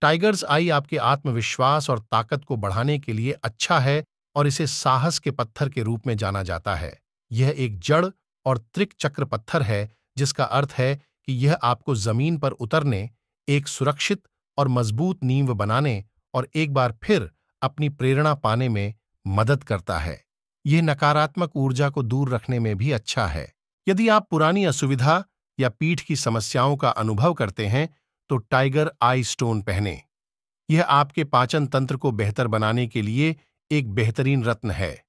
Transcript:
tigers आई आपके आत्मविश्वास और ताकत को बढ़ाने के लिए अच्छा है और इसे साहस के पत्थर के रूप में जाना जाता है यह एक जड़ और त्रिक चक्र पत्थर है जिसका अर्थ है कि यह आपको जमीन पर उतरने एक सुरक्षित और मजबूत नींव बनाने और एक बार फिर अपनी प्रेरणा पाने में मदद करता है यह नकारात्मक ऊर्जा को दूर रखने में भी अच्छा है यदि आप पुरानी असुविधा या पीठ की समस्याओं का अनुभव करते हैं तो टाइगर आई स्टोन पहने यह आपके पाचन तंत्र को बेहतर बनाने के लिए एक बेहतरीन रत्न है